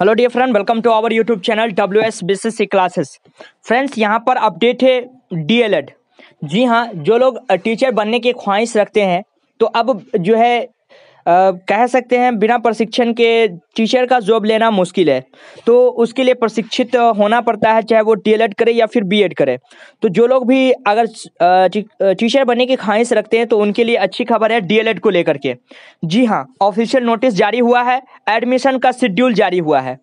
hello dear friend welcome to our YouTube channel W S B C classes friends यहाँ पर update है DElEd जी हाँ जो लोग टीचर बनने की ख्वाहिश रखते हैं तो अब जो है कह सकते हैं बिना प्रशिक्षण के टीचर का जॉब लेना मुश्किल है तो उसके लिए प्रशिक्षित होना पड़ता है चाहे वो एड करे या फिर बीएड करे तो जो लोग भी अगर टीचर बनने की ख्वाहिश रखते हैं तो उनके लिए अच्छी खबर है एड को लेकर के जी हाँ ऑफिशियल नोटिस जारी हुआ है एडमिशन का शेड्यूल जारी हुआ है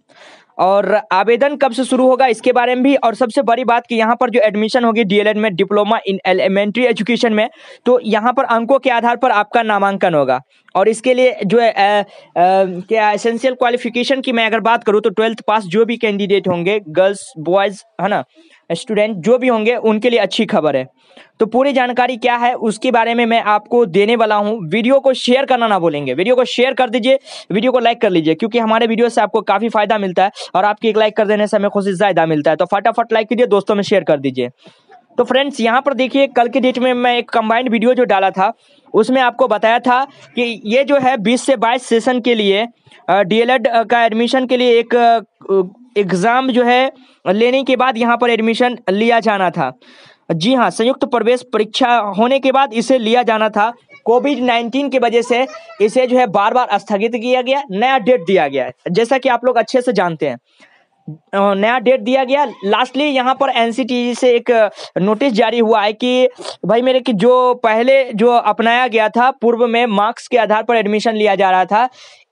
और आवेदन कब से शुरू होगा इसके बारे में भी और सबसे बड़ी बात कि यहाँ पर जो एडमिशन होगी डीएलएड में डिप्लोमा इन एलिमेंट्री एजुकेशन में तो यहाँ पर अंकों के आधार पर आपका नामांकन होगा और इसके लिए जो है आ, आ, क्या एसेंशियल क्वालिफिकेशन की मैं अगर बात करूँ तो ट्वेल्थ पास जो भी कैंडिडेट होंगे गर्ल्स बॉयज़ है ना स्टूडेंट जो भी होंगे उनके लिए अच्छी खबर है तो पूरी जानकारी क्या है उसके बारे में मैं आपको देने वाला हूँ वीडियो को शेयर करना ना बोलेंगे वीडियो को शेयर कर दीजिए वीडियो को लाइक कर लीजिए क्योंकि हमारे वीडियो से आपको काफ़ी फायदा मिलता है और आपकी एक लाइक कर देने से हमें खुशी ज़्यादा मिलता है तो फटाफट लाइक कीजिए दोस्तों में शेयर कर दीजिए तो फ्रेंड्स यहाँ पर देखिए कल के डेट में मैं एक कम्बाइंड वीडियो जो डाला था उसमें आपको बताया था कि ये जो है बीस से बाईस सेशन के लिए डीएलएड का एडमिशन के लिए एक एग्ज़ाम जो है लेने के बाद यहाँ पर एडमिशन लिया जाना था जी हाँ संयुक्त प्रवेश परीक्षा होने के बाद इसे लिया जाना था कोविड नाइन्टीन की वजह से इसे जो है बार बार स्थगित किया गया नया डेट दिया गया जैसा कि आप लोग अच्छे से जानते हैं नया डेट दिया गया लास्टली यहाँ पर एन से एक नोटिस जारी हुआ है कि भाई मेरे की जो पहले जो अपनाया गया था पूर्व में मार्क्स के आधार पर एडमिशन लिया जा रहा था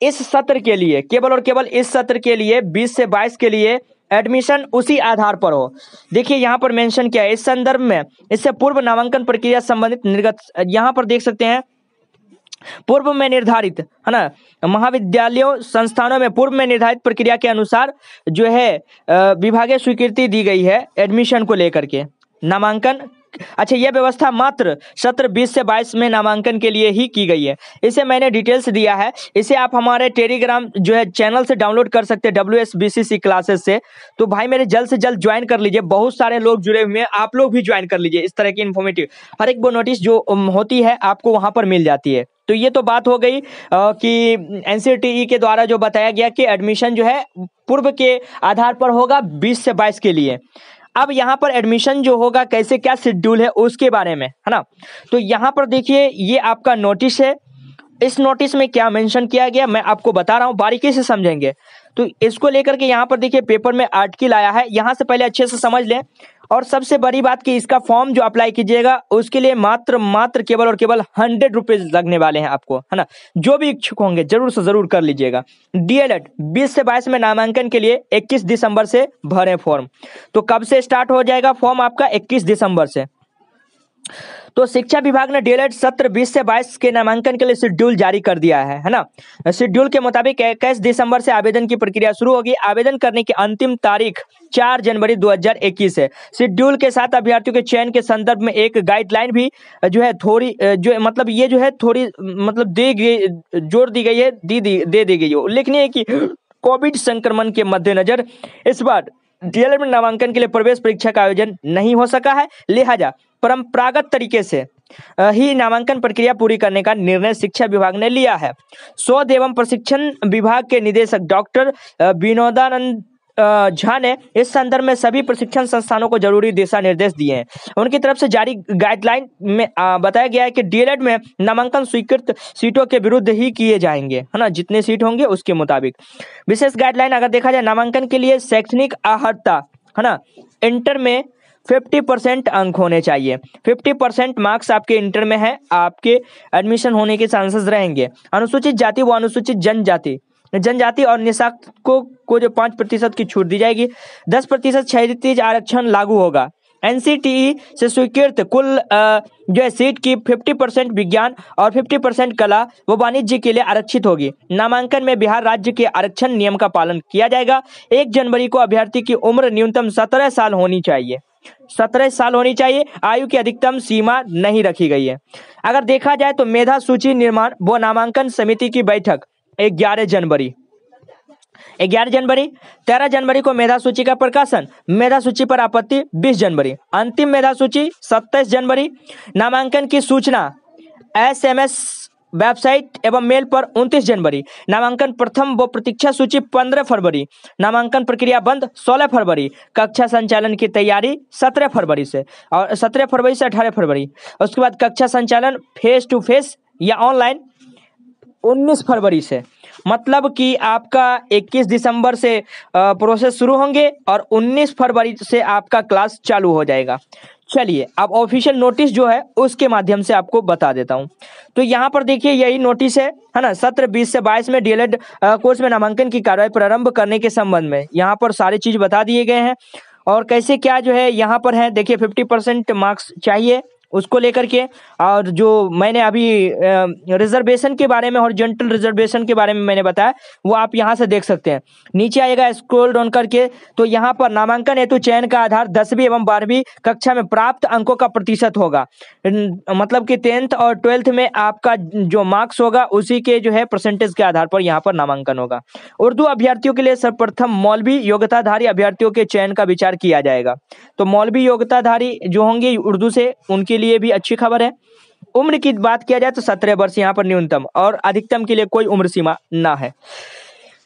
इस सत्र के लिए केवल और केवल इस सत्र के लिए 20 से 22 के लिए एडमिशन उसी आधार पर हो देखिए यहाँ पर मेंशन किया है इस संदर्भ में इससे पूर्व नामांकन प्रक्रिया संबंधित निर्गत यहाँ पर देख सकते हैं पूर्व में निर्धारित है ना महाविद्यालयों संस्थानों में पूर्व में निर्धारित प्रक्रिया के अनुसार जो है विभागीय स्वीकृति दी गई है एडमिशन को लेकर के नामांकन अच्छा यह व्यवस्था मात्र सत्र 20 से 22 में नामांकन के लिए ही की गई है इसे मैंने डिटेल्स दिया है इसे आप हमारे टेलीग्राम जो है चैनल से डाउनलोड कर सकते हैं डब्ल्यू क्लासेस से तो भाई मेरे जल्द से जल्द ज्वाइन कर लीजिए बहुत सारे लोग जुड़े हुए हैं आप लोग भी ज्वाइन कर लीजिए इस तरह की इन्फॉर्मेटिव हर एक वो नोटिस जो होती है आपको वहाँ पर मिल जाती है तो ये तो बात हो गई आ, कि एन e e के द्वारा जो बताया गया कि एडमिशन जो है पूर्व के आधार पर होगा 20 से 22 के लिए अब यहाँ पर एडमिशन जो होगा कैसे क्या शेड्यूल है उसके बारे में है ना तो यहाँ पर देखिए ये आपका नोटिस है इस नोटिस में क्या मेंशन किया गया मैं आपको बता रहा हूँ बारीकी से समझेंगे तो इसको लेकर के यहाँ पर देखिए पेपर में आर्टिकल आया है यहाँ से पहले अच्छे से समझ लें और सबसे बड़ी बात कि इसका फॉर्म जो अप्लाई कीजिएगा उसके लिए मात्र मात्र केवल और केवल हंड्रेड रुपीज लगने वाले हैं आपको है ना जो भी इच्छुक होंगे जरूर से जरूर कर लीजिएगा डीएलएड 20 से 22 में नामांकन के लिए 21 दिसंबर से भरें फॉर्म तो कब से स्टार्ट हो जाएगा फॉर्म आपका 21 दिसंबर से तो शिक्षा विभाग ने डीएलएड सत्र 20 से 22 के नामांकन के लिए शेड्यूल जारी कर दिया है है ना शेड्यूल के मुताबिक इक्कीस दिसंबर से आवेदन की प्रक्रिया शुरू होगी आवेदन करने की अंतिम तारीख 4 जनवरी 2021 है शेड्यूल के साथ अभ्यर्थियों के चयन के संदर्भ में एक गाइडलाइन भी जो है थोड़ी जो है, मतलब ये जो है थोड़ी मतलब दी गई जोर दी गई है दी दी दे दी गई है उल्लेखनीय है कि कोविड संक्रमण के मद्देनजर इस बार डीएलएड में नामांकन के लिए प्रवेश परीक्षा का आयोजन नहीं हो सका है लिहाजा परंपरागत तरीके से ही नामांकन प्रक्रिया पूरी करने का निर्णय शिक्षा विभाग ने लिया है शोध एवं प्रशिक्षण विभाग के निदेशक डॉक्टर विनोदानंद झा ने इस संदर्भ में सभी प्रशिक्षण संस्थानों को जरूरी दिशा निर्देश दिए हैं उनकी तरफ से जारी गाइडलाइन में बताया गया है कि डीएलएड में नामांकन स्वीकृत सीटों के विरुद्ध ही किए जाएंगे है ना जितने सीट होंगे उसके मुताबिक विशेष गाइडलाइन अगर देखा जाए नामांकन के लिए शैक्षणिक आहर्ता है ना इंटर में फिफ्टी परसेंट अंक होने चाहिए फिफ्टी परसेंट मार्क्स आपके इंटर में है आपके एडमिशन होने के चांसेस रहेंगे अनुसूचित जाति व अनुसूचित जनजाति जनजाति और निशाक को को जो पाँच प्रतिशत की छूट दी जाएगी दस प्रतिशत क्षैतिज आरक्षण लागू होगा एन से स्वीकृत कुल जो है सीट की 50 परसेंट विज्ञान और 50 परसेंट कला व वाणिज्य के लिए आरक्षित होगी नामांकन में बिहार राज्य के आरक्षण नियम का पालन किया जाएगा एक जनवरी को अभ्यर्थी की उम्र न्यूनतम सत्रह साल होनी चाहिए सत्रह साल होनी चाहिए आयु की अधिकतम सीमा नहीं रखी गई है अगर देखा जाए तो मेधा सूची निर्माण व नामांकन समिति की बैठक ग्यारह जनवरी ग्यारह जनवरी तेरह जनवरी को मेधा सूची का प्रकाशन मेधा सूची पर आपत्ति बीस जनवरी अंतिम मेधा सूची सत्ताईस जनवरी नामांकन की सूचना एसएमएस वेबसाइट एवं मेल पर 29 जनवरी नामांकन प्रथम व प्रतीक्षा सूची 15 फरवरी नामांकन प्रक्रिया बंद 16 फरवरी कक्षा संचालन की तैयारी 17 फरवरी से और 17 फरवरी से 18 फरवरी उसके बाद कक्षा संचालन फेस टू फेस या ऑनलाइन 19 फरवरी से मतलब कि आपका 21 दिसंबर से प्रोसेस शुरू होंगे और 19 फरवरी से आपका क्लास चालू हो जाएगा चलिए अब ऑफिशियल नोटिस जो है उसके माध्यम से आपको बता देता हूँ तो यहाँ पर देखिए यही नोटिस है है ना सत्र बीस से बाईस में डीएलएड कोर्स में नामांकन की कार्रवाई प्रारंभ करने के संबंध में यहाँ पर सारी चीज बता दिए गए हैं और कैसे क्या जो है यहाँ पर है देखिए फिफ्टी परसेंट मार्क्स चाहिए उसको लेकर के और जो मैंने अभी रिजर्वेशन के बारे में हॉरिजॉन्टल रिजर्वेशन के बारे में मैंने बताया वो आप यहाँ से देख सकते हैं नीचे आएगा स्क्रोल डाउन करके तो यहाँ पर नामांकन हेतु चयन का आधार दसवीं एवं बारहवीं कक्षा में प्राप्त अंकों का प्रतिशत होगा मतलब कि टेंथ और ट्वेल्थ में आपका जो मार्क्स होगा उसी के जो है परसेंटेज के आधार पर यहाँ पर नामांकन होगा उर्दू अभ्यर्थियों के लिए सर्वप्रथम मौलवी योग्यताधारी अभ्यर्थियों के चयन का विचार किया जाएगा तो मौलवी योग्यताधारी जो होंगे उर्दू से उनके लिए लिए भी अच्छी खबर है उम्र की बात किया जाए तो सत्रह वर्ष यहाँ पर न्यूनतम और अधिकतम के लिए कोई उम्र सीमा ना है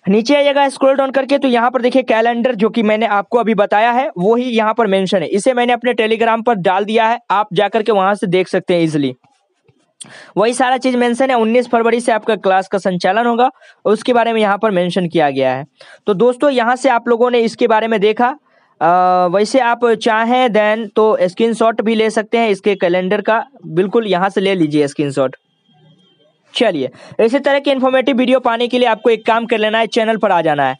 नीचे आइएगा स्क्रॉल डाउन करके तो यहाँ पर देखिए कैलेंडर जो कि मैंने आपको अभी बताया है वो ही यहाँ पर मेंशन है इसे मैंने अपने टेलीग्राम पर डाल दिया है आप जाकर के वहां से देख सकते हैं इजिली वही सारा चीज मेंशन है उन्नीस फरवरी से आपका क्लास का संचालन होगा उसके बारे में यहाँ पर मेंशन किया गया है तो दोस्तों यहाँ से आप लोगों ने इसके बारे में देखा वैसे आप चाहें देन तो स्क्रीनशॉट भी ले सकते हैं इसके कैलेंडर का बिल्कुल यहाँ से ले लीजिए स्क्रीनशॉट चलिए इसी तरह की इन्फॉर्मेटिव वीडियो पाने के लिए आपको एक काम कर लेना है चैनल पर आ जाना है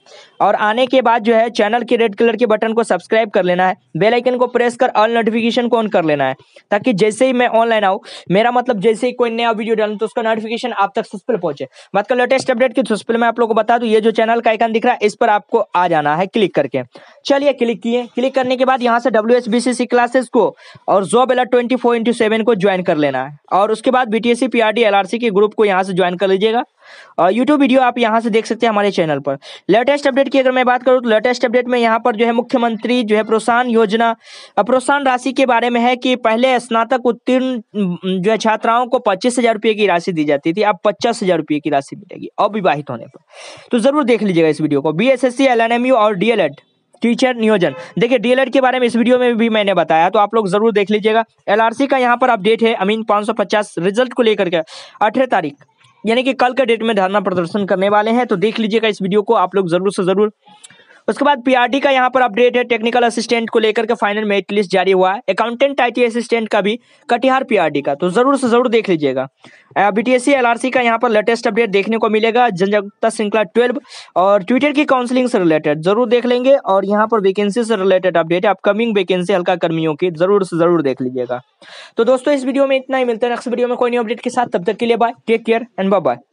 और आने के बाद जो है चैनल के रेड कलर के बटन को सब्सक्राइब कर लेना है बेल आइकन को प्रेस कर ऑल नोटिफिकेशन को ऑन कर लेना है ताकि जैसे ही मैं ऑनलाइन आऊँ मेरा मतलब जैसे ही कोई नया वीडियो डालू तो उसका नोटिफिकेशन आप तक सुस्पिल पहुंचे मतलब लेटेस्ट अपडेट की तो सुस्पिल मैं आप लोग को बता दूँ ये जो चैनल का आइकन दिख रहा है इस पर आपको आ जाना है क्लिक करके चलिए क्लिक किए क्लिक करने के बाद यहाँ से डब्ल्यू क्लासेस को और जो बेला ट्वेंटी को ज्वाइन कर लेना है और उसके बाद बीटीएससी पीआरडी एलआरसी के ग्रुप को यहाँ से ज्वाइन कर लीजिएगा और यूट्यूब वीडियो आप यहाँ से देख सकते हैं हमारे चैनल पर लेटेस्ट अपडेट की अगर मैं बात करूँ तो लेटेस्ट अपडेट में यहाँ पर जो है मुख्यमंत्री जो है प्रोत्साहन योजना प्रोत्साहन राशि के बारे में है कि पहले स्नातक उत्तीर्ण जो है छात्राओं को पच्चीस हजार रुपये की राशि दी जाती थी अब पचास हजार रुपये की राशि मिलेगी अविवाहित होने पर तो जरूर देख लीजिएगा इस वीडियो को B S S C L N M U और डी एल एड टीचर नियोजन देखिए डीएलएड के बारे में इस वीडियो में भी मैंने बताया तो आप लोग जरूर देख लीजिएगा एलआरसी का यहाँ पर अपडेट है आई सौ पचास रिजल्ट को लेकर के अठारह तारीख यानी कि कल के डेट में धरना प्रदर्शन करने वाले हैं तो देख लीजिएगा इस वीडियो को आप लोग जरूर से जरूर उसके बाद पीआरडी का यहाँ पर अपडेट है टेक्निकल असिस्टेंट को लेकर के फाइनल मेरिट लिस्ट जारी हुआ है अकाउंटेंट आई असिस्टेंट का भी कटिहार पीआरडी का तो जरूर से जरूर देख लीजिएगा बीटीएससी एलआरसी का यहाँ पर लेटेस्ट अपडेट देखने को मिलेगा जनजागरूकता श्रृंखला ट्वेल्व और ट्विटर की काउंसलिंग से रिलेटेड जरूर देख लेंगे और यहाँ पर वैकेंसी से रिलेटेड अपडेट है अपकमिंग वैकेंसी हल्का कर्मियों की जरूर से जरूर देख लीजिएगा तो दोस्तों इस वीडियो में इतना ही मिलता है नेक्स्ट वीडियो में कोई नई अपडेट के साथ तब तक के लिए bye take care and bye